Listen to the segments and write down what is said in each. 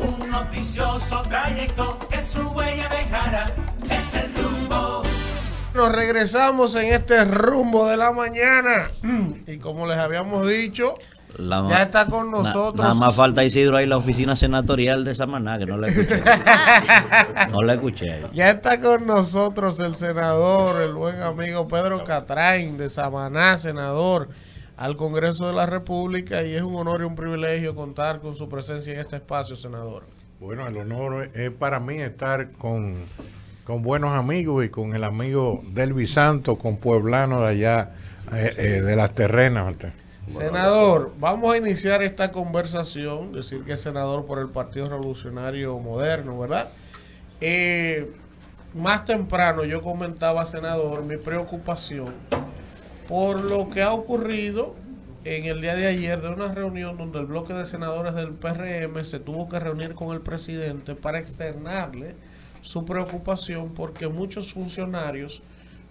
un noticioso trayecto su huella Es el rumbo. Nos regresamos en este rumbo de la mañana. Y como les habíamos dicho, ya está con nosotros. nada más falta Isidro ahí, la oficina senatorial de Samaná, que no la escuché. no la escuché. Ya está con nosotros el senador, el buen amigo Pedro Catrain de Samaná, senador al Congreso de la República y es un honor y un privilegio contar con su presencia en este espacio, senador. Bueno, el honor es para mí estar con, buenos amigos y con el amigo Delvis Santos, con pueblano de allá, eh, eh, de las terrenas. Senador, vamos a iniciar esta conversación, decir que es senador por el Partido Revolucionario Moderno, ¿verdad? Eh, más temprano yo comentaba, senador, mi preocupación por lo que ha ocurrido en el día de ayer de una reunión donde el bloque de senadores del PRM se tuvo que reunir con el presidente para externarle su preocupación porque muchos funcionarios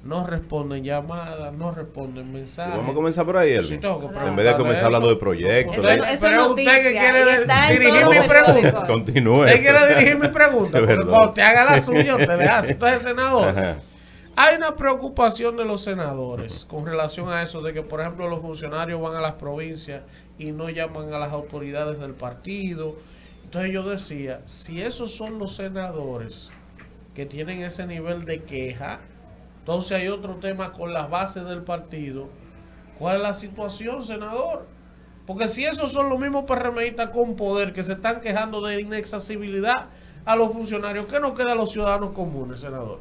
no responden llamadas, no responden mensajes. Vamos a comenzar por ahí, sí, que En vez de comenzar hablando de proyectos. pero usted que quiere dirigir mi pregunta. Continúe. cuando te haga la suya, usted le hace. Usted es senador. Hay una preocupación de los senadores con relación a eso, de que, por ejemplo, los funcionarios van a las provincias y no llaman a las autoridades del partido. Entonces yo decía, si esos son los senadores que tienen ese nivel de queja, entonces hay otro tema con las bases del partido. ¿Cuál es la situación, senador? Porque si esos son los mismos PRMistas con poder que se están quejando de inaccesibilidad a los funcionarios, ¿qué nos queda a los ciudadanos comunes, senador?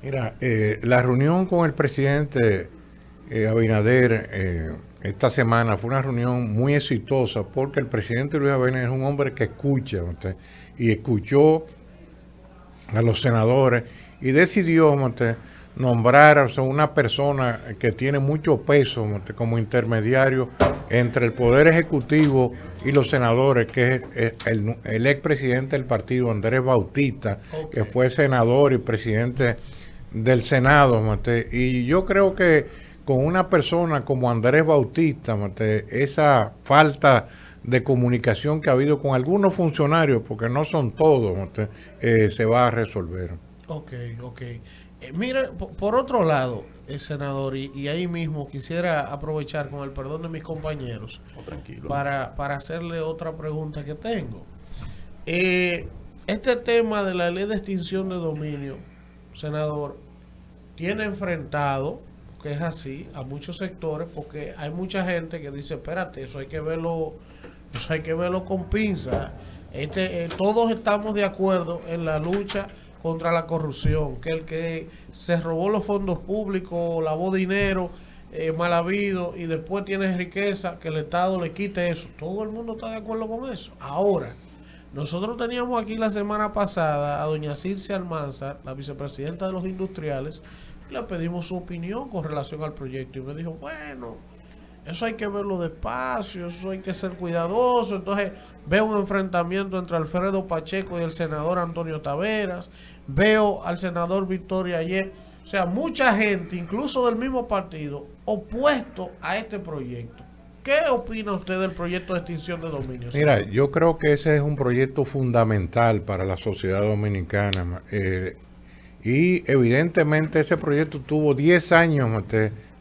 Mira, eh, la reunión con el presidente eh, Abinader eh, esta semana fue una reunión muy exitosa porque el presidente Luis Abinader es un hombre que escucha usted, y escuchó a los senadores y decidió nombrar a una persona que tiene mucho peso como intermediario entre el Poder Ejecutivo y los senadores, que es el, el expresidente del partido Andrés Bautista, que fue senador y presidente del Senado, Mate, y yo creo que con una persona como Andrés Bautista, esa falta de comunicación que ha habido con algunos funcionarios, porque no son todos, eh, se va a resolver. Ok, ok. Eh, mira, por otro lado, el senador, y, ahí mismo quisiera aprovechar con el perdón de mis compañeros oh, tranquilo. Para, para hacerle otra pregunta que tengo. Eh, este tema de la ley de extinción de dominio senador, tiene enfrentado, que es así, a muchos sectores, porque hay mucha gente que dice, espérate, eso hay que verlo, hay que verlo con pinzas. Este, eh, todos estamos de acuerdo en la lucha contra la corrupción, que el que se robó los fondos públicos, lavó dinero, eh, mal habido y después tiene riqueza, que el Estado le quite eso. Todo el mundo está de acuerdo con eso. Ahora, nosotros teníamos aquí la semana pasada a doña Circe Almanza, la vicepresidenta de los industriales, y le pedimos su opinión con relación al proyecto. Y me dijo, bueno, eso hay que verlo despacio, eso hay que ser cuidadoso. Entonces veo un enfrentamiento entre Alfredo Pacheco y el senador Antonio Taveras. Veo al senador Victoria Ayer. O sea, mucha gente, incluso del mismo partido, opuesto a este proyecto. ¿Qué opina usted del proyecto de extinción de dominio? Mira, yo creo que ese es un proyecto fundamental para la sociedad dominicana. Eh, y evidentemente ese proyecto tuvo 10 años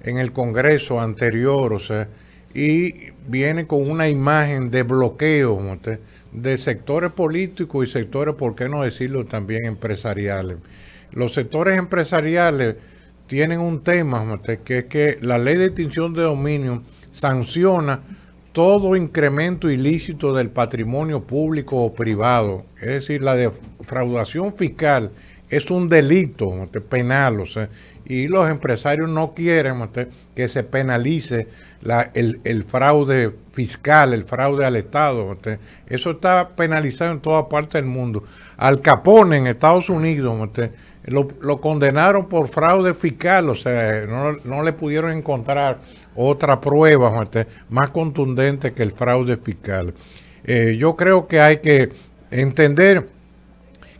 en el Congreso anterior, o sea, y viene con una imagen de bloqueo de sectores políticos y sectores, por qué no decirlo, también empresariales. Los sectores empresariales tienen un tema usted, que es que la ley de extinción de dominio sanciona todo incremento ilícito del patrimonio público o privado. Es decir, la defraudación fiscal es un delito este, penal, o y los empresarios no quieren este, que se penalice el, fraude fiscal, el fraude al Estado. Este. Eso está penalizado en toda parte del mundo. Al Capone en Estados Unidos lo, condenaron por fraude fiscal, o sea, no, no le pudieron encontrar otra prueba más contundente que el fraude fiscal. Eh, yo creo que hay que entender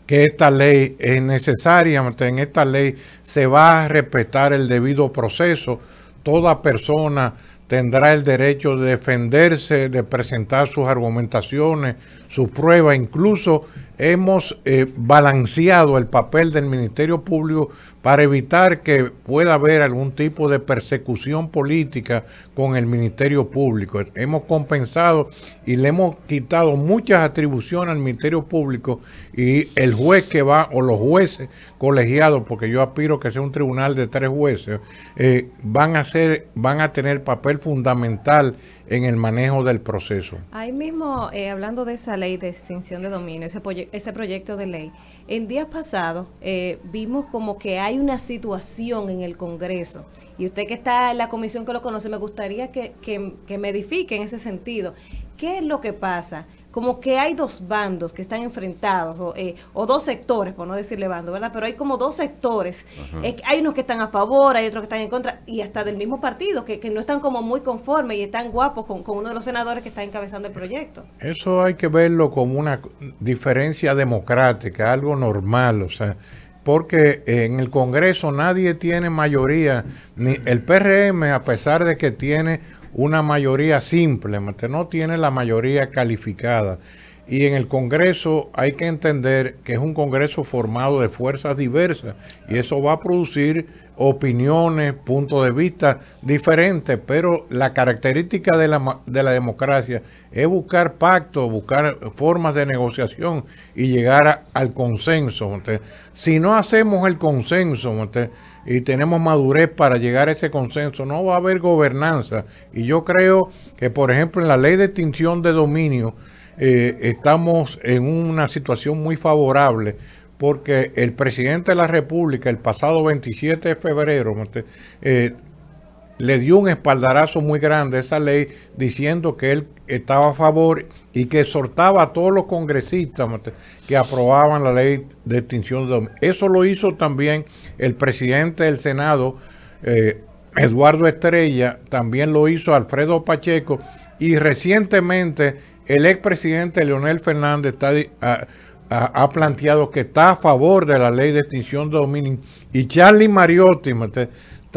que esta ley es necesaria, en esta ley se va a respetar el debido proceso, toda persona tendrá el derecho de defenderse, de presentar sus argumentaciones, su prueba. Incluso hemos eh, balanceado el papel del Ministerio Público para evitar que pueda haber algún tipo de persecución política con el Ministerio Público. Hemos compensado y le hemos quitado muchas atribuciones al Ministerio Público y el juez que va, o los jueces colegiados, porque yo aspiro que sea un tribunal de tres jueces, eh, van, a ser, van a tener papel fundamental en el manejo del proceso. Ahí mismo, eh, hablando de esa ley de extinción de dominio, ese, proyecto de ley, en días pasados eh, vimos como que hay una situación en el Congreso, y usted que está en la comisión que lo conoce, me gustaría que, que, que me edifique en ese sentido. ¿Qué es lo que pasa? como que hay dos bandos que están enfrentados, eh, o, dos sectores, por no decirle bando, ¿verdad? Pero hay como dos sectores. Eh, hay unos que están a favor, hay otros que están en contra, y hasta del mismo partido, que, no están como muy conformes y están guapos con uno de los senadores que está encabezando el proyecto. Eso hay que verlo como una diferencia democrática, algo normal, o sea porque en el Congreso nadie tiene mayoría, ni el PRM, a pesar de que tiene una mayoría simple, no tiene la mayoría calificada. Y en el Congreso hay que entender que es un Congreso formado de fuerzas diversas y eso va a producir opiniones, puntos de vista diferentes, pero la característica de la, democracia es buscar pactos, buscar formas de negociación y llegar al consenso. Si no hacemos el consenso, y tenemos madurez para llegar a ese consenso. No va a haber gobernanza. Y yo creo que, por ejemplo, en la ley de extinción de dominio, eh, estamos en una situación muy favorable porque el presidente de la República el pasado 27 de febrero eh, le dio un espaldarazo muy grande a esa ley diciendo que él estaba a favor y que exhortaba a todos los congresistas que aprobaban la ley de extinción de dominio. Eso lo hizo también el presidente del Senado, eh, Eduardo Estrella, también lo hizo Alfredo Pacheco y recientemente el expresidente Leonel Fernández ha, planteado que está a favor de la ley de extinción de dominio y Charlie Mariotti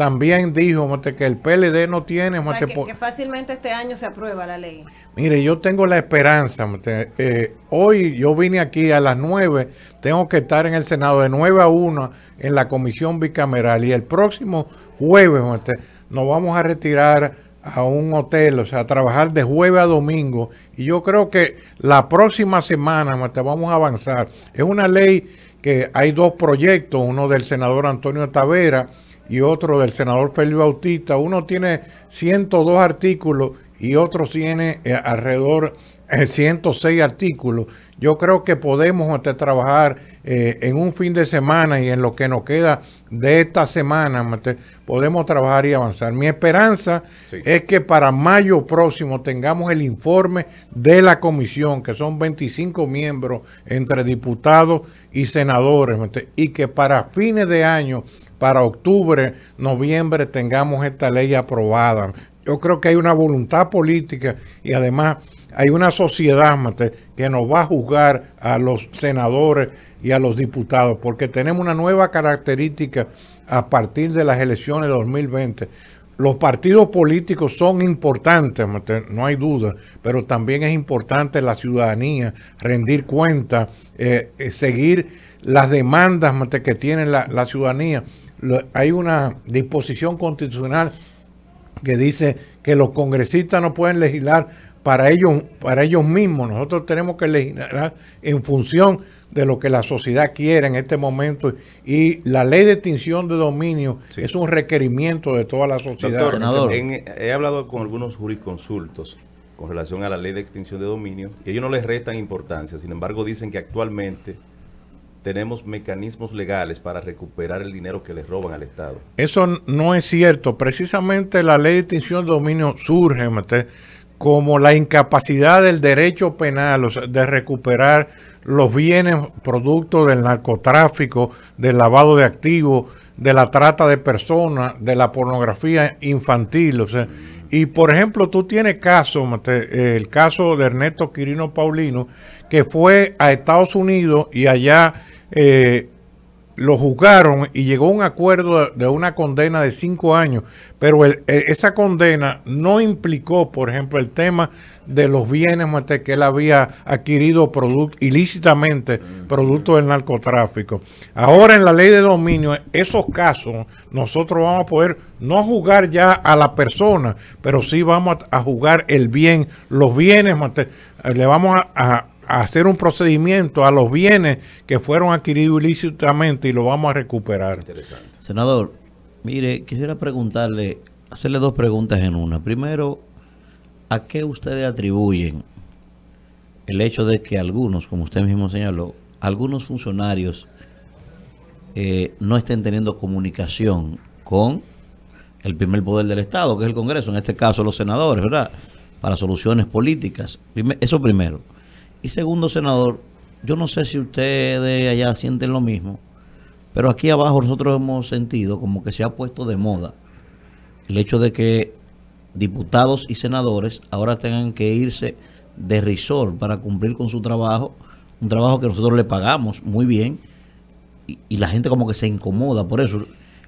también dijo que el PLD no tiene... O sea, que, fácilmente este año se aprueba la ley. Mire, yo tengo la esperanza. Eh, hoy yo vine aquí a las 9, tengo que estar en el Senado de 9 a 1 en la comisión bicameral y el próximo jueves nos vamos a retirar a un hotel, o sea, a trabajar de jueves a domingo. Y yo creo que la próxima semana vamos a avanzar. Es una ley que hay dos proyectos, uno del senador Antonio Tavera y otro del senador Félix Bautista. Uno tiene 102 artículos y otro tiene eh, alrededor 106 eh, artículos. Yo creo que podemos este, trabajar eh, en un fin de semana y en lo que nos queda de esta semana, podemos trabajar y avanzar. Mi esperanza es que para mayo próximo tengamos el informe de la comisión, que son 25 miembros entre diputados y senadores, y que para fines de año para octubre, noviembre tengamos esta ley aprobada. Yo creo que hay una voluntad política y además hay una sociedad Mate, que nos va a juzgar a los senadores y a los diputados, porque tenemos una nueva característica a partir de las elecciones de 2020. Los partidos políticos son importantes, no hay duda, pero también es importante la ciudadanía rendir cuenta, eh, eh, seguir las demandas que tiene la ciudadanía hay una disposición constitucional que dice que los congresistas no pueden legislar para ellos, para ellos mismos. Nosotros tenemos que legislar en función de lo que la sociedad quiere en este momento. Y la ley de extinción de dominio es un requerimiento de toda la sociedad. he hablado con algunos jurisconsultos con relación a la ley de extinción de dominio y ellos no les restan importancia. Sin embargo, dicen que actualmente tenemos mecanismos legales para recuperar el dinero que les roban al Estado. Eso no es cierto. Precisamente la ley de extinción de dominio surge como la incapacidad del derecho penal de recuperar los bienes producto del narcotráfico, del lavado de activos, de la trata de personas, de la pornografía infantil. y por ejemplo, tú tienes casos, el caso de Ernesto Quirino Paulino, que fue a Estados Unidos y allá eh, lo juzgaron y llegó a un acuerdo de una condena de cinco años, pero e, esa condena no implicó, por ejemplo, el tema de los bienes que él había adquirido ilícitamente, mm. producto del narcotráfico. Ahora en la ley de dominio, esos casos nosotros vamos a poder no juzgar ya a la persona, pero sí vamos a, juzgar el bien, los bienes, eh, le vamos a hacer un procedimiento a los bienes que fueron adquiridos ilícitamente y lo vamos a recuperar. Senador, mire, quisiera preguntarle, hacerle dos preguntas en una. Primero, ¿a qué ustedes atribuyen el hecho de que algunos, como usted mismo señaló, algunos funcionarios eh, no estén teniendo comunicación con el primer poder del Estado, que es el Congreso, en este caso los senadores, ¿verdad? Para soluciones políticas. Eso primero. Y segundo, senador, yo no sé si ustedes allá sienten lo mismo, pero aquí abajo nosotros hemos sentido como que se ha puesto de moda el hecho de que diputados y senadores ahora tengan que irse de resort para cumplir con su trabajo, un trabajo que nosotros le pagamos muy bien, y, la gente como que se incomoda por eso.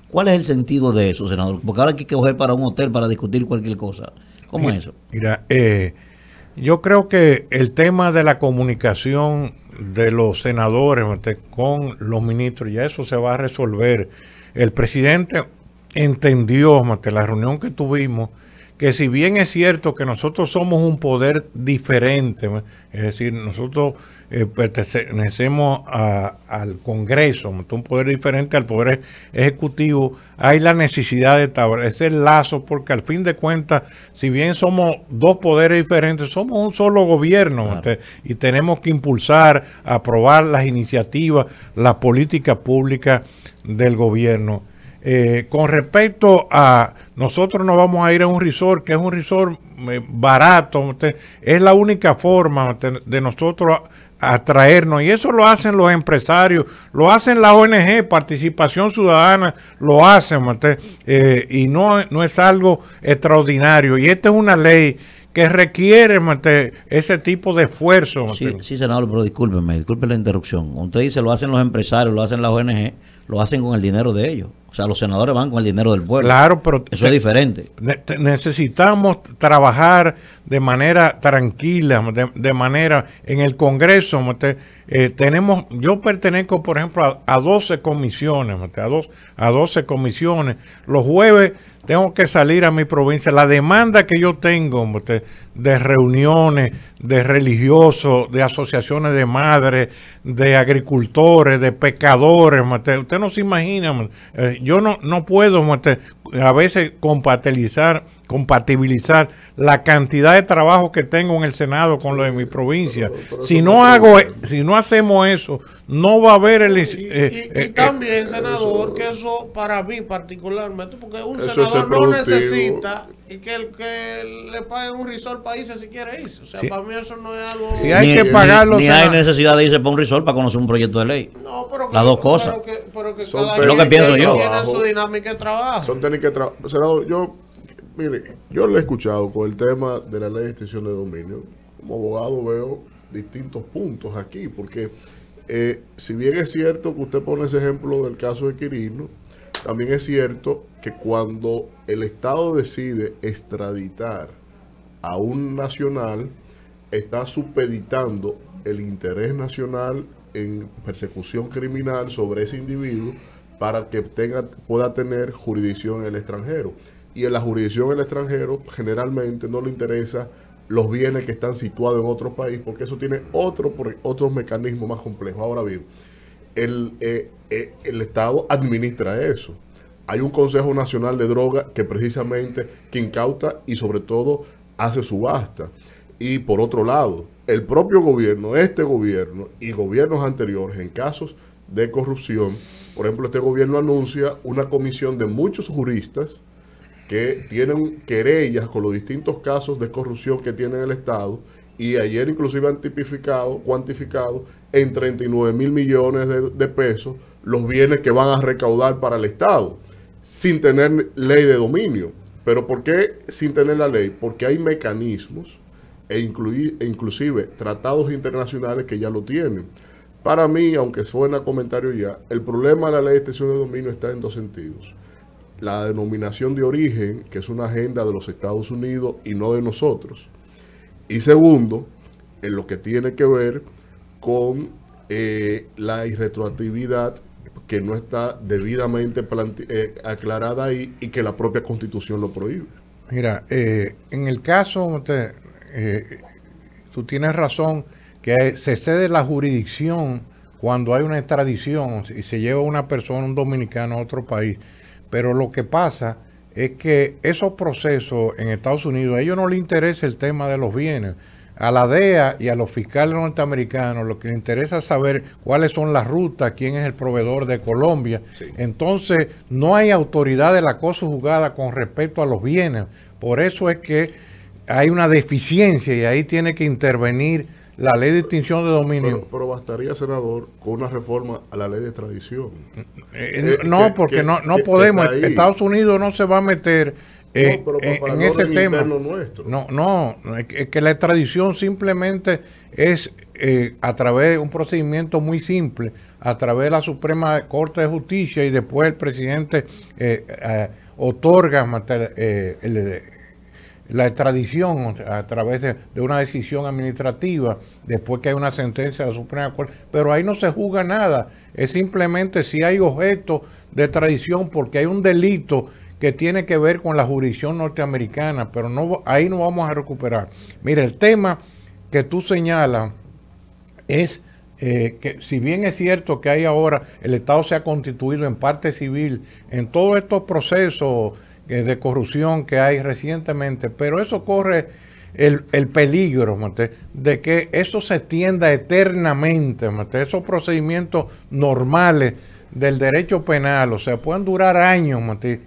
¿Cuál es el sentido de eso, senador? Porque ahora hay que coger para un hotel para discutir cualquier cosa. ¿Cómo es eso? Mira, eh, yo creo que el tema de la comunicación de los senadores con los ministros, ya eso se va a resolver. El presidente entendió, en la reunión que tuvimos, que si bien es cierto que nosotros somos un poder diferente, es decir, nosotros eh, pues, pertenecemos al Congreso, un poder diferente al Poder Ejecutivo, hay la necesidad de establecer lazo, porque al fin de cuentas, si bien somos dos poderes diferentes, somos un solo gobierno y tenemos que impulsar, aprobar las iniciativas, la política pública del gobierno. Eh, con respecto a nosotros nos vamos a ir a un resort, que es un resort eh, barato, es la única forma de nosotros atraernos. Y eso lo hacen los empresarios, lo hacen la ONG, Participación Ciudadana, lo hacen, eh, y no, no es algo extraordinario. Y esta es una ley que requiere ese tipo de esfuerzo. Sí, sí, senador, pero discúlpeme, disculpe la interrupción. Usted dice lo hacen los empresarios, lo hacen las ONG, lo hacen con el dinero de ellos. O sea, los senadores van con el dinero del pueblo. Claro, pero... Eso es diferente. Necesitamos trabajar de manera tranquila, de, manera... En el Congreso, eh, tenemos... Yo pertenezco, por ejemplo, a, 12 comisiones, a, dos, a 12 comisiones. Los jueves tengo que salir a mi provincia. La demanda que yo tengo de reuniones, de religiosos, de asociaciones de madres, de agricultores, de pecadores, usted no se imagina, eh, yo no, no puedo a veces compatibilizar compatibilizar la cantidad de trabajo que tengo en el Senado con lo de mi provincia. si no hago, e, si no hacemos eso, no va a haber el... Y, eh, eh, eh, también, senador, que eso para mí particularmente, porque un senador no necesita y que, el, que le pague un risol para irse si quiere irse. O sea, para mí eso no es algo... Si hay ni, que hay necesidad de irse para un risol para conocer un proyecto de ley. No, pero que, Las dos cosas. Pero que, lo que pienso yo. Son tener que Senador, yo Mire, yo lo he escuchado con el tema de la ley de extinción de dominio. Como abogado veo distintos puntos aquí, porque eh, si bien es cierto que usted pone ese ejemplo del caso de Quirino, también es cierto que cuando el Estado decide extraditar a un nacional, está supeditando el interés nacional en persecución criminal sobre ese individuo para que tenga, pueda tener jurisdicción en el extranjero y en la jurisdicción en el extranjero generalmente no le interesa los bienes que están situados en otro país porque eso tiene otro, otros mecanismos más complejos. Ahora bien, el, eh, eh, el Estado administra eso. Hay un Consejo Nacional de Drogas que precisamente que incauta y sobre todo hace subasta. Y por otro lado, el propio gobierno, este gobierno y gobiernos anteriores en casos de corrupción, por ejemplo, este gobierno anuncia una comisión de muchos juristas, que tienen querellas con los distintos casos de corrupción que tiene el Estado y ayer inclusive han tipificado, cuantificado en 39 mil millones de, pesos los bienes que van a recaudar para el Estado, sin tener ley de dominio. ¿Pero por qué sin tener la ley? Porque hay mecanismos e, incluir, e inclusive tratados internacionales que ya lo tienen. Para mí, aunque suena comentario ya, el problema de la ley de extensión de dominio está en dos sentidos la denominación de origen, que es una agenda de los Estados Unidos y no de nosotros. Y segundo, en lo que tiene que ver con eh, la irretroactividad que no está debidamente eh, aclarada ahí y que la propia constitución lo prohíbe. Mira, eh, en el caso, usted, tú tienes razón, que se cede la jurisdicción cuando hay una extradición y se lleva una persona, un dominicano a otro país. Pero lo que pasa es que esos procesos en Estados Unidos, a ellos no les interesa el tema de los bienes. A la DEA y a los fiscales norteamericanos lo que les interesa es saber cuáles son las rutas, quién es el proveedor de Colombia. Entonces, no hay autoridad de la cosa jugada con respecto a los bienes. Por eso es que hay una deficiencia y ahí tiene que intervenir la ley de extinción de dominio. Pero, bastaría, senador, con una reforma a la ley de extradición. Eh, no, eh, porque no, no podemos. Estados Unidos no se va a meter eh, en ese tema. Nuestro. No, no, es que la extradición simplemente es a través de un procedimiento muy simple, a través de la Suprema Corte de Justicia y después el presidente otorga el la extradición a través de, una decisión administrativa, después que hay una sentencia de la Suprema Corte, pero ahí no se juzga nada, es simplemente si hay objeto de extradición porque hay un delito que tiene que ver con la jurisdicción norteamericana, pero no, ahí no vamos a recuperar. Mira, el tema que tú señalas es eh, que si bien es cierto que hay ahora, el Estado se ha constituido en parte civil, en todos estos procesos de corrupción que hay recientemente, pero eso corre el, el peligro de que eso se extienda eternamente, esos procedimientos normales del derecho penal, o sea, pueden durar años,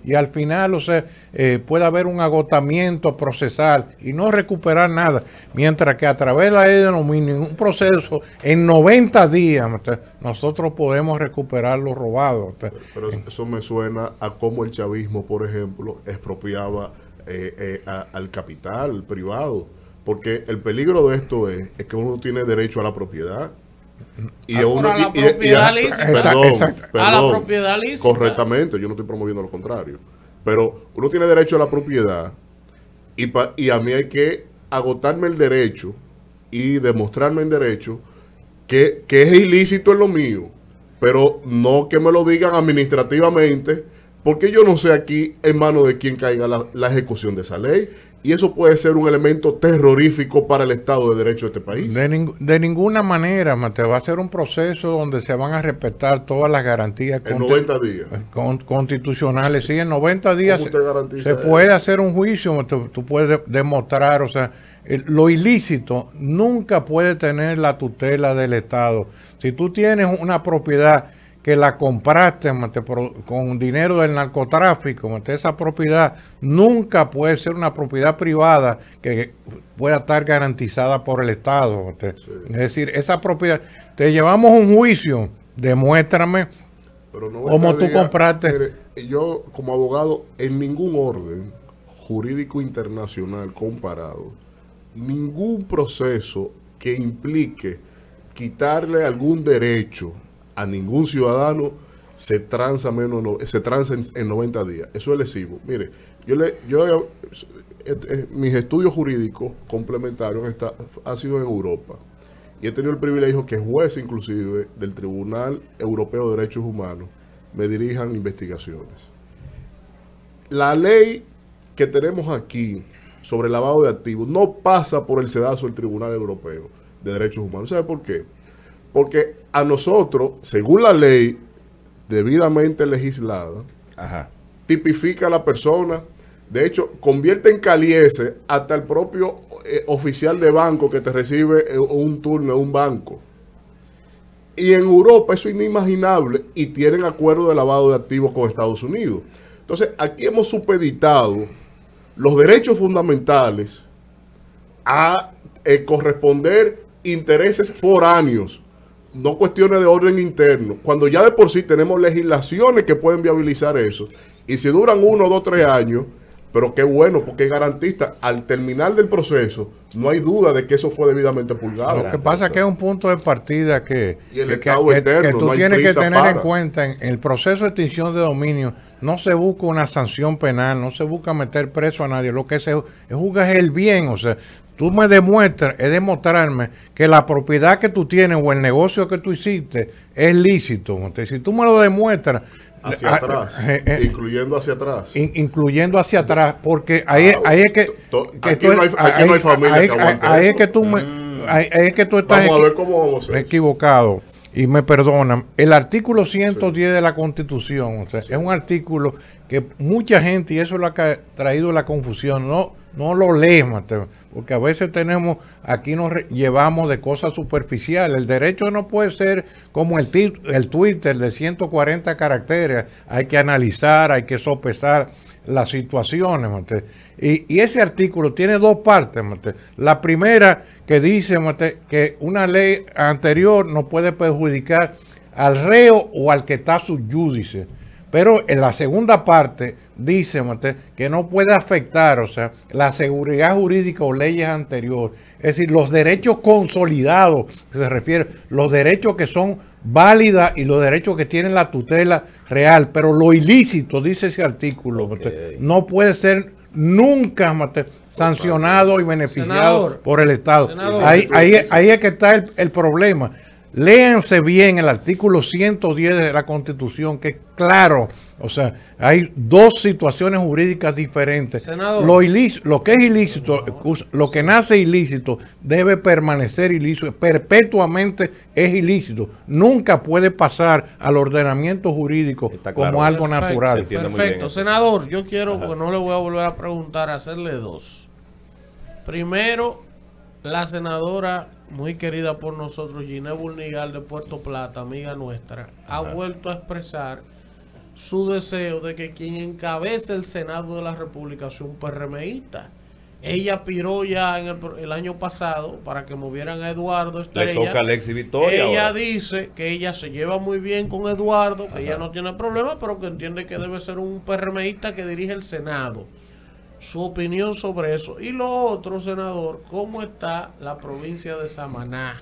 y al final, o sea, eh, puede haber un agotamiento procesal y no recuperar nada, mientras que a través de la ley de un proceso en 90 días, nosotros podemos recuperar lo robado. Pero, eso me suena a cómo el chavismo, por ejemplo, expropiaba eh, eh, al capital privado, porque el peligro de esto es, es que uno tiene derecho a la propiedad Ah, y a, uno, la propiedad a la propiedad Correctamente, yo no estoy promoviendo lo contrario. Pero uno tiene derecho a la propiedad y, pa, y a mí hay que agotarme el derecho y demostrarme en derecho que, que es ilícito en lo mío, pero no que me lo digan administrativamente porque yo no sé aquí en manos de quién caiga la, ejecución de esa ley. Y eso puede ser un elemento terrorífico para el Estado de Derecho de este país. De, ninguna manera, te Va a ser un proceso donde se van a respetar todas las garantías. En 90 días. Eh, constitucionales. Sí, en 90 días se, puede hacer un juicio. Tú, puedes demostrar, o sea, lo ilícito nunca puede tener la tutela del Estado. Si tú tienes una propiedad que la compraste con dinero del narcotráfico, esa propiedad nunca puede ser una propiedad privada que pueda estar garantizada por el Estado. Es decir, esa propiedad, te llevamos un juicio, demuéstrame cómo tú compraste. yo como abogado, en ningún orden jurídico internacional comparado, ningún proceso que implique quitarle algún derecho a ningún ciudadano se transa menos se en, 90 días. Eso es lesivo. Mire, yo le yo eh, eh, mis estudios jurídicos complementarios han sido en Europa y he tenido el privilegio que jueces inclusive del Tribunal Europeo de Derechos Humanos me dirijan investigaciones. La ley que tenemos aquí sobre lavado de activos no pasa por el sedazo del Tribunal Europeo de Derechos Humanos. ¿Sabe por qué? Porque a nosotros, según la ley debidamente legislada, tipifica a la persona. De hecho, convierte en caliese hasta el propio eh, oficial de banco que te recibe eh, un turno en un banco. Y en Europa eso es inimaginable y tienen acuerdo de lavado de activos con Estados Unidos. Entonces, aquí hemos supeditado los derechos fundamentales a eh, corresponder intereses foráneos no cuestiones de orden interno, cuando ya de por sí tenemos legislaciones que pueden viabilizar eso, y si duran uno, dos, tres años, pero qué bueno, porque es garantista, al terminar del proceso, no hay duda de que eso fue debidamente pulgado. Lo que pasa es que es un punto de partida que, que, tú tienes que tener en cuenta, en el proceso de extinción de dominio, no se busca una sanción penal, no se busca meter preso a nadie, lo que se juzga es el bien, o sea, tú me demuestras, es demostrarme que la propiedad que tú tienes o el negocio que tú hiciste es lícito. si tú me lo demuestras... Hacia ah, ah, atrás, eh, eh, incluyendo hacia atrás. incluyendo hacia atrás, porque ahí, es que... aquí, no hay, familia que Ahí es que tú, es que tú estás equivocado. Y me perdonan, el artículo 110 de la Constitución es un artículo que mucha gente, y eso lo ha traído la confusión, no no lo lees, porque a veces tenemos, aquí nos llevamos de cosas superficiales. El derecho no puede ser como el, el Twitter de 140 caracteres. Hay que analizar, hay que sopesar las situaciones, Y, ese artículo tiene dos partes, La primera que dice, que una ley anterior no puede perjudicar al reo o al que está subyúdice. Pero en la segunda parte dice Mateo, que no puede afectar, o sea, la seguridad jurídica o leyes anteriores, es decir, los derechos consolidados, se refiere, los derechos que son válidos y los derechos que tienen la tutela real, pero lo ilícito, dice ese artículo, no puede ser nunca sancionado y beneficiado por el Estado. ahí, es que está el problema. Léanse bien el artículo 110 de la Constitución, que es claro, o sea, hay dos situaciones jurídicas diferentes. lo, ilícito, lo que es ilícito, lo que nace ilícito, debe permanecer ilícito, perpetuamente es ilícito. Nunca puede pasar al ordenamiento jurídico como algo natural. Perfecto, senador, yo quiero, pues no le voy a volver a preguntar, hacerle dos. Primero, la senadora muy querida por nosotros, Giné Burnigal de Puerto Plata, amiga nuestra, ha vuelto a expresar su deseo de que quien encabece el Senado de la República sea un PRMista. Ella piró ya en el, año pasado para que movieran a Eduardo Estrella. Le toca a Ella dice que ella se lleva muy bien con Eduardo, que ella no tiene problema, pero que entiende que debe ser un PRMista que dirige el Senado su opinión sobre eso. Y lo otro, senador, ¿cómo está la provincia de Samaná?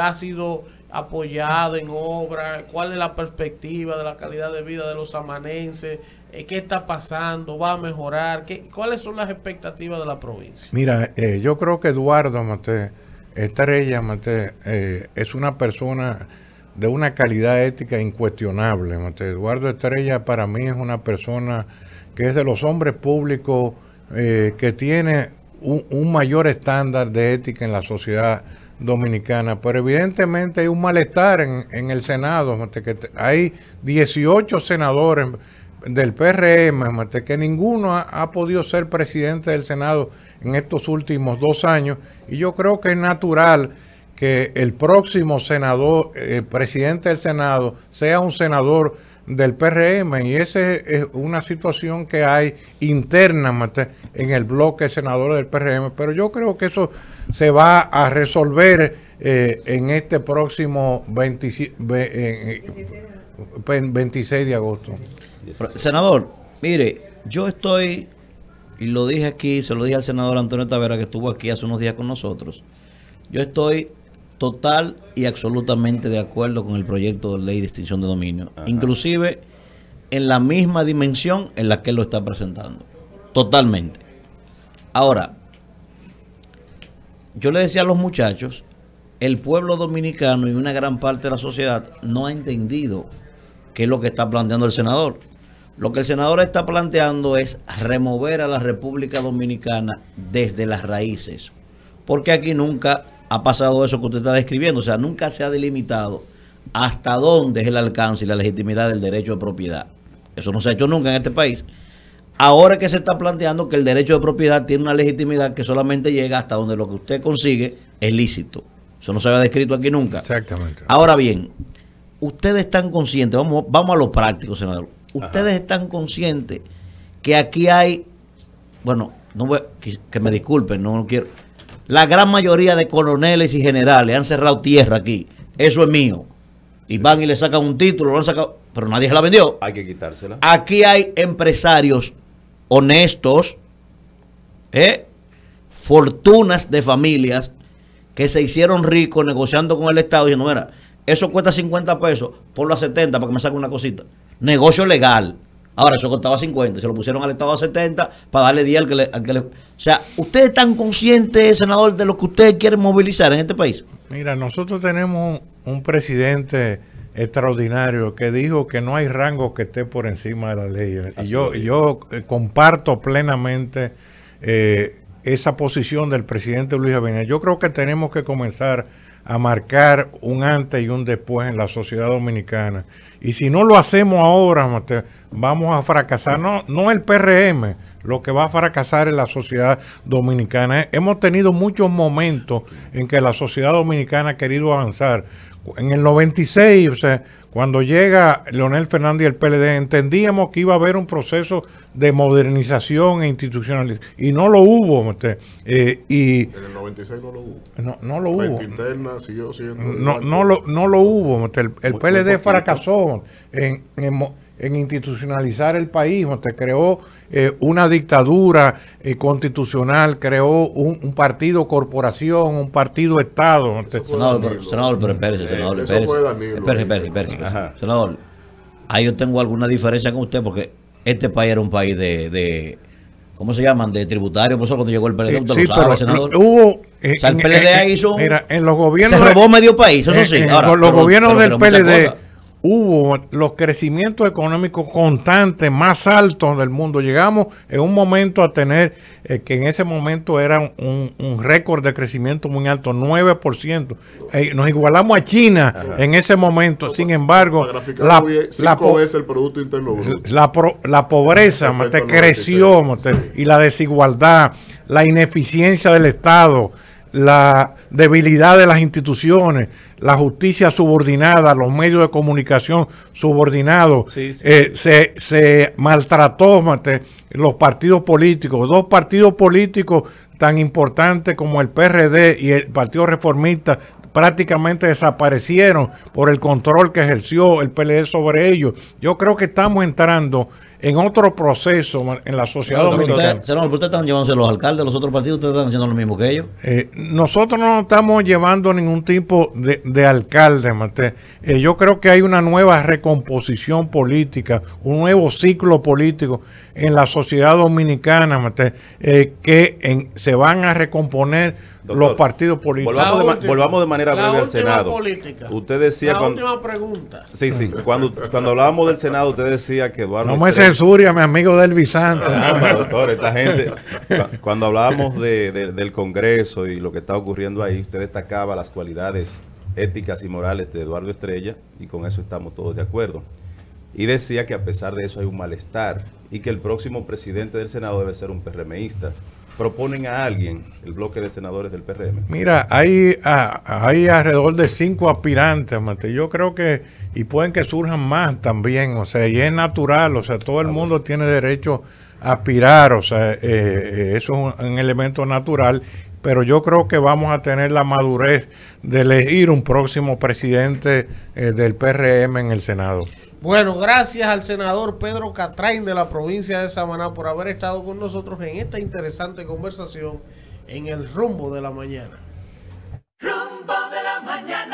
¿Ha sido apoyada en obra? ¿Cuál es la perspectiva de la calidad de vida de los samanenses? Eh, ¿Qué está pasando? ¿Va a mejorar? ¿Qué, ¿Cuáles son las expectativas de la provincia? Mira, eh, yo creo que Eduardo Mate, Estrella Mate, eh, es una persona de una calidad ética incuestionable. Eduardo Estrella para mí es una persona que es de los hombres públicos eh, que tiene un, mayor estándar de ética en la sociedad dominicana, pero evidentemente hay un malestar en, el Senado, que hay 18 senadores del PRM, que ninguno ha, podido ser presidente del Senado en estos últimos dos años, y yo creo que es natural que el próximo senador, eh, presidente del Senado, sea un senador del PRM y esa es una situación que hay interna en el bloque senador del PRM, pero yo creo que eso se va a resolver eh, en este próximo 26, 26 eh, eh, de agosto. Senador, mire, yo estoy, y lo dije aquí, se lo dije al senador Antonio Tavera que estuvo aquí hace unos días con nosotros, yo estoy total y absolutamente de acuerdo con el proyecto de ley de extinción de dominio, inclusive en la misma dimensión en la que él lo está presentando, totalmente. Ahora, yo le decía a los muchachos, el pueblo dominicano y una gran parte de la sociedad no ha entendido qué es lo que está planteando el senador. Lo que el senador está planteando es remover a la República Dominicana desde las raíces, porque aquí nunca ha pasado eso que usted está describiendo, o sea, nunca se ha delimitado hasta dónde es el alcance y la legitimidad del derecho de propiedad. Eso no se ha hecho nunca en este país. Ahora que se está planteando que el derecho de propiedad tiene una legitimidad que solamente llega hasta donde lo que usted consigue es lícito. Eso no se había descrito aquí nunca. Exactamente. Ahora bien, ustedes están conscientes, vamos, vamos a lo práctico, senador. Ustedes están conscientes que aquí hay, bueno, no que, me disculpen, no quiero, la gran mayoría de coroneles y generales han cerrado tierra aquí. Eso es mío. Y van y le sacan un título, lo han sacado, pero nadie se la vendió. Hay que quitársela. Aquí hay empresarios honestos, ¿eh? fortunas de familias que se hicieron ricos negociando con el Estado. Diciendo, mira, eso cuesta 50 pesos, ponlo a 70 para que me saque una cosita. Negocio legal. Ahora eso contaba 50, se lo pusieron al Estado a 70 para darle 10 al que le... O sea, ¿ustedes están tan consciente, senador, de lo que ustedes quieren movilizar en este país? Mira, nosotros tenemos un presidente extraordinario que dijo que no hay rango que esté por encima de la ley. y yo, yo eh, comparto plenamente eh, esa posición del presidente Luis Abinader. Yo creo que tenemos que comenzar a marcar un antes y un después en la sociedad dominicana. Y si no lo hacemos ahora, vamos a fracasar. No, no el PRM, lo que va a fracasar es la sociedad dominicana. Hemos tenido muchos momentos en que la sociedad dominicana ha querido avanzar. En el 96, o sea, cuando llega Leonel Fernández y el PLD, entendíamos que iba a haber un proceso de modernización e institucional Y no lo hubo. Este, eh, y en el 96 no lo hubo. No, no lo hubo. Interna siguió siendo no, no, lo, no lo hubo. Este, el, el PLD fracasó en, en en institucionalizar el país, usted creó eh, una dictadura eh, constitucional, creó un, un, partido corporación, un partido Estado. Senador, pero, eh, senador, espérese, senador, espérese. Senador, ahí yo tengo alguna diferencia con usted porque este país era un país de, de ¿cómo se llaman? De tributario por eso cuando llegó el PLD, sí, lo eh, Hubo, el PLD en, los gobiernos... Se robó medio país, eso sí. los gobiernos del PLD hubo los crecimientos económicos constantes más altos del mundo. Llegamos en un momento a tener, eh, que en ese momento era un, récord de crecimiento muy alto, 9%. Eh, nos igualamos a China en ese momento. Sin embargo, la, el Producto la, pobreza creció y la desigualdad, la ineficiencia del Estado la debilidad de las instituciones, la justicia subordinada, los medios de comunicación subordinados, eh, se, maltrató mate, los partidos políticos, dos partidos políticos tan importantes como el PRD y el Partido Reformista prácticamente desaparecieron por el control que ejerció el PLD sobre ellos. Yo creo que estamos entrando en otro proceso en la sociedad dominicana. ustedes están llevándose los alcaldes los otros partidos, ustedes están haciendo lo mismo que ellos. Eh, nosotros no estamos llevando ningún tipo de, de alcalde, eh, yo creo que hay una nueva recomposición política, un nuevo ciclo político en la sociedad dominicana, Marte, eh, que se van a recomponer los partidos políticos. Volvamos, de, manera breve al Senado. usted decía la última pregunta. Sí, sí. Cuando, hablábamos del Senado, usted decía que Eduardo. No me censure a mi amigo Delvisante ah, doctor, esta gente. Cuando hablábamos del Congreso y lo que está ocurriendo ahí, usted destacaba las cualidades éticas y morales de Eduardo Estrella y con eso estamos todos de acuerdo. Y decía que a pesar de eso hay un malestar y que el próximo presidente del Senado debe ser un PRMista proponen a alguien el bloque de senadores del PRM? Mira, hay, ah, hay alrededor de cinco aspirantes, Yo creo que, y pueden que surjan más también, o sea, y es natural, o sea, todo el mundo tiene derecho a aspirar, o sea, eh, eh, eso es un, elemento natural pero yo creo que vamos a tener la madurez de elegir un próximo presidente eh, del PRM en el Senado. Bueno, gracias al senador Pedro Catrain de la provincia de Samaná por haber estado con nosotros en esta interesante conversación en el rumbo de la mañana. Rumbo de la mañana.